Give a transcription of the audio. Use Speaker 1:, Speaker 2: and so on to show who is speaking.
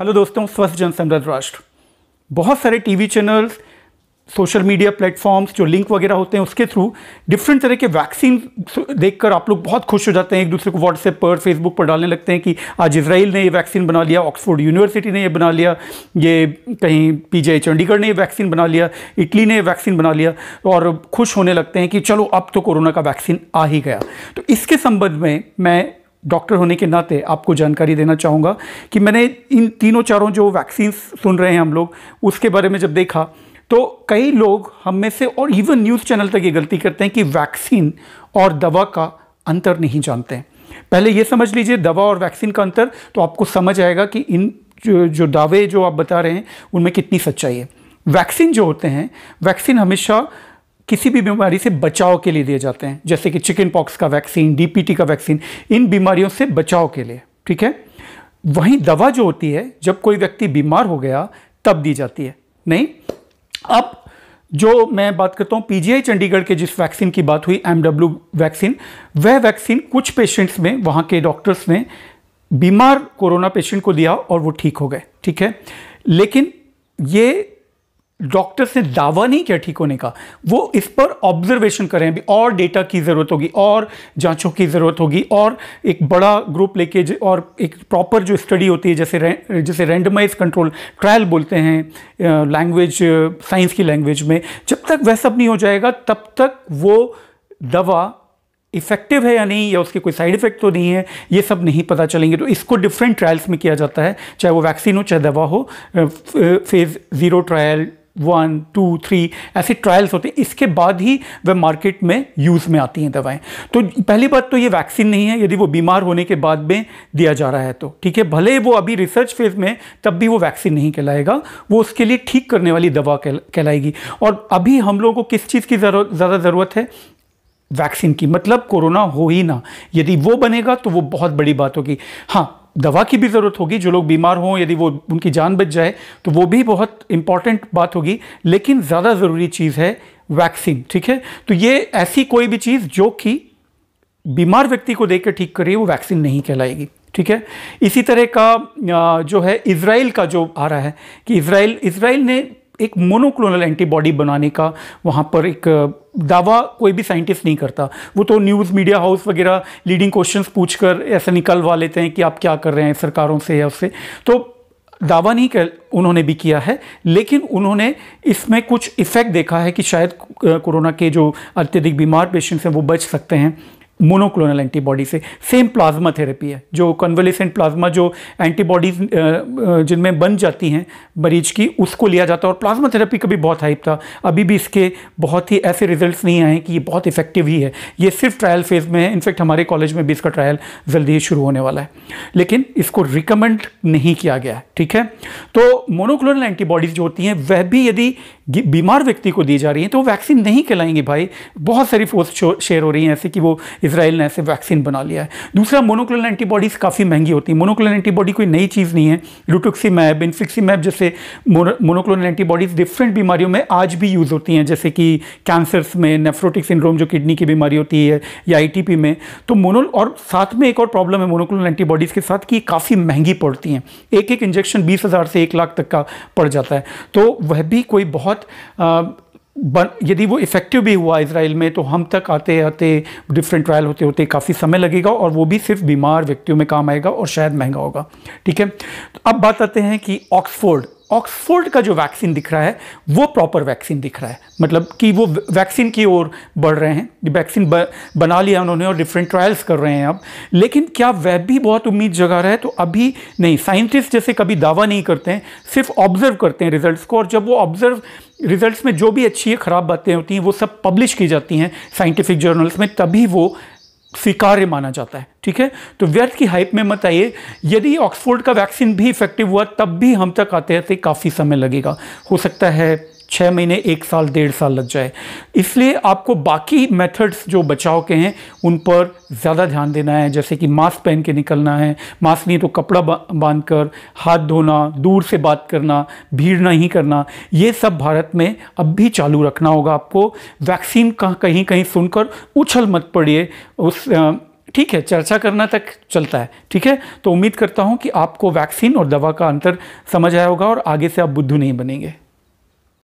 Speaker 1: hello दोस्तों स्वस्थ जन समृद्ध राष्ट्र बहुत सारे TV channels social media platforms जो लिंक वगैरह होते हैं उसके थ्रू डिफरेंट तरह के वैक्सीन देखकर आप लोग बहुत खुश हो जाते हैं एक दूसरे को व्हाट्सएप पर फेसबुक पर डालने लगते हैं कि आज इसराइल ने ये वैक्सीन बना लिया ऑक्सफोर्ड यूनिवर्सिटी ने ये बना लिया ये कहीं पी चंडीगढ़ ने ये वैक्सीन बना लिया इटली ने ये वैक्सीन बना लिया और खुश होने लगते हैं कि चलो अब तो कोरोना का वैक्सीन आ ही गया तो इसके संबंध में मैं डॉक्टर होने के नाते आपको जानकारी देना चाहूँगा कि मैंने इन तीनों चारों जो वैक्सीन सुन रहे हैं हम लोग उसके बारे में जब देखा तो कई लोग हम में से और इवन न्यूज़ चैनल तक ये गलती करते हैं कि वैक्सीन और दवा का अंतर नहीं जानते हैं पहले ये समझ लीजिए दवा और वैक्सीन का अंतर तो आपको समझ आएगा कि इन जो, जो दावे जो आप बता रहे हैं उनमें कितनी सच्चाई है वैक्सीन जो होते हैं वैक्सीन हमेशा किसी भी बीमारी से बचाव के लिए दिए जाते हैं जैसे कि चिकन पॉक्स का वैक्सीन डीपीटी का वैक्सीन इन बीमारियों से बचाव के लिए ठीक है वहीं दवा जो होती है जब कोई व्यक्ति बीमार हो गया तब दी जाती है नहीं अब जो मैं बात करता हूँ पीजीआई चंडीगढ़ के जिस वैक्सीन की बात हुई एमडब्ल्यू वैक्सीन वह वैक्सीन कुछ पेशेंट्स में वहाँ के डॉक्टर्स ने बीमार कोरोना पेशेंट को दिया और वो ठीक हो गए ठीक है लेकिन ये डॉक्टर से दावा नहीं किया ठीक होने का वो इस पर ऑब्जर्वेशन करें अभी और डेटा की ज़रूरत होगी और जांचों की ज़रूरत होगी और एक बड़ा ग्रुप लेके और एक प्रॉपर जो स्टडी होती है जैसे रे, जैसे रेंडमाइज कंट्रोल ट्रायल बोलते हैं लैंग्वेज साइंस की लैंग्वेज में जब तक वह सब नहीं हो जाएगा तब तक वो दवा इफेक्टिव है या नहीं या उसके कोई साइड इफेक्ट तो नहीं है ये सब नहीं पता चलेंगे तो इसको डिफरेंट ट्रायल्स में किया जाता है चाहे वो वैक्सीन हो चाहे दवा हो phase zero trial one two three ऐसे ट्रायल्स होते हैं इसके बाद ही वह मार्केट में यूज़ में आती हैं दवाएं तो पहली बात तो ये वैक्सीन नहीं है यदि वो बीमार होने के बाद में दिया जा रहा है तो ठीक है भले वो अभी रिसर्च फेज़ में तब भी वो वैक्सीन नहीं कहलाएगा वो उसके लिए ठीक करने वाली दवा कहलाएगी और अभी हम लोगों को किस चीज़ की ज़्यादा ज़रूरत है वैक्सीन की मतलब कोरोना हो ही ना यदि वो बनेगा तो वो बहुत बड़ी बात होगी हाँ दवा की भी ज़रूरत होगी जो लोग बीमार हों यदि वो उनकी जान बच जाए तो वो भी बहुत इंपॉर्टेंट बात होगी लेकिन ज़्यादा ज़रूरी चीज़ है वैक्सीन ठीक है तो ये ऐसी कोई भी चीज़ जो कि बीमार व्यक्ति को देख ठीक करिए वो वैक्सीन नहीं कहलाएगी ठीक है इसी तरह का जो है इसराइल का जो आ रहा है कि इसराइल इसराइल ने एक मोनोक्लोनल एंटीबॉडी बनाने का वहाँ पर एक दावा कोई भी साइंटिस्ट नहीं करता वो तो न्यूज़ मीडिया हाउस वगैरह लीडिंग क्वेश्चंस पूछकर ऐसे निकलवा लेते हैं कि आप क्या कर रहे हैं सरकारों से या उससे तो दावा नहीं कर उन्होंने भी किया है लेकिन उन्होंने इसमें कुछ इफ़ेक्ट देखा है कि शायद कोरोना के जो अत्यधिक बीमार पेशेंट्स हैं वो बच सकते हैं मोनोक्लोनल एंटीबॉडी से सेम प्लाज्मा थेरेपी है जो कन्वलिसेंट प्लाज्मा जो एंटीबॉडीज जिनमें बन जाती हैं मरीज की उसको लिया जाता है और प्लाज्मा थेरेपी का भी बहुत हाइप था अभी भी इसके बहुत ही ऐसे रिजल्ट्स नहीं आए कि ये बहुत इफेक्टिव ही है ये सिर्फ ट्रायल फेज़ में है इनफैक्ट हमारे कॉलेज में भी इसका ट्रायल जल्दी ही शुरू होने वाला है लेकिन इसको रिकमेंड नहीं किया गया ठीक है तो मोनोक्लोनल एंटीबॉडीज़ जो होती हैं वह भी यदि बीमार व्यक्ति को दी जा रही हैं तो वैक्सीन नहीं खिलाएंगे भाई बहुत सारी फोर्स शेयर हो रही हैं ऐसे कि वो इसराइल ने ऐसे वैक्सीन बना लिया है दूसरा मोनोक्लोनल एंटीबॉडीज़ काफ़ी महंगी होती हैं मोनोक्लोनल एंटीबॉडी कोई नई चीज़ नहीं है इन्फिक्सी मैप जैसे मोनोक्लोनल एंटीबॉडीज़ डिफरेंट बीमारियों में आज भी यूज़ होती हैं जैसे कि कैंसर्स में नेफ्रोटिक सिंड्रोम जो किडनी की बीमारी होती है या आई में तो मोनो और साथ में एक और प्रॉब्लम है मोनोक्लोनल एंटीबॉडीज़ के साथ कि काफ़ी महंगी पड़ती हैं एक एक इंजेक्शन बीस हज़ार से एक लाख तक का पड़ जाता है तो वह भी कोई बहुत आ, बन यदि वो इफ़ेक्टिव भी हुआ इसराइल में तो हम तक आते आते डिफरेंट ट्रायल होते होते काफ़ी समय लगेगा और वो भी सिर्फ बीमार व्यक्तियों में काम आएगा और शायद महंगा होगा ठीक है तो अब बात आते हैं कि ऑक्सफोर्ड ऑक्सफोर्ड का जो वैक्सीन दिख रहा है वो प्रॉपर वैक्सीन दिख रहा है मतलब कि वो वैक्सीन की ओर बढ़ रहे हैं वैक्सीन बना लिया उन्होंने और डिफरेंट ट्रायल्स कर रहे हैं अब लेकिन क्या वह भी बहुत उम्मीद जगा रहा है तो अभी नहीं साइंटिस्ट जैसे कभी दावा नहीं करते हैं सिर्फ ऑब्जर्व करते हैं रिजल्ट को और जब वो ऑब्जर्व रिज़ल्ट में जो भी अच्छी है ख़राब बातें होती हैं वो सब पब्लिश की जाती हैं साइंटिफिक जर्नल्स में तभी वो स्वीकार्य माना जाता है ठीक है तो व्यर्थ की हाइप में मत आइए यदि ऑक्सफोर्ड का वैक्सीन भी इफेक्टिव हुआ तब भी हम तक आते आते काफ़ी समय लगेगा हो सकता है छः महीने एक साल डेढ़ साल लग जाए इसलिए आपको बाकी मेथड्स जो बचाव के हैं उन पर ज़्यादा ध्यान देना है जैसे कि मास्क पहन के निकलना है मास्क नहीं तो कपड़ा बांध कर हाथ धोना दूर से बात करना भीड़ नहीं करना ये सब भारत में अब भी चालू रखना होगा आपको वैक्सीन का कहीं कहीं सुनकर उछल मत पड़िए उस आ, ठीक है चर्चा करना तक चलता है ठीक है तो उम्मीद करता हूँ कि आपको वैक्सीन और दवा का अंतर समझ आया होगा और आगे से आप बुद्धू नहीं बनेंगे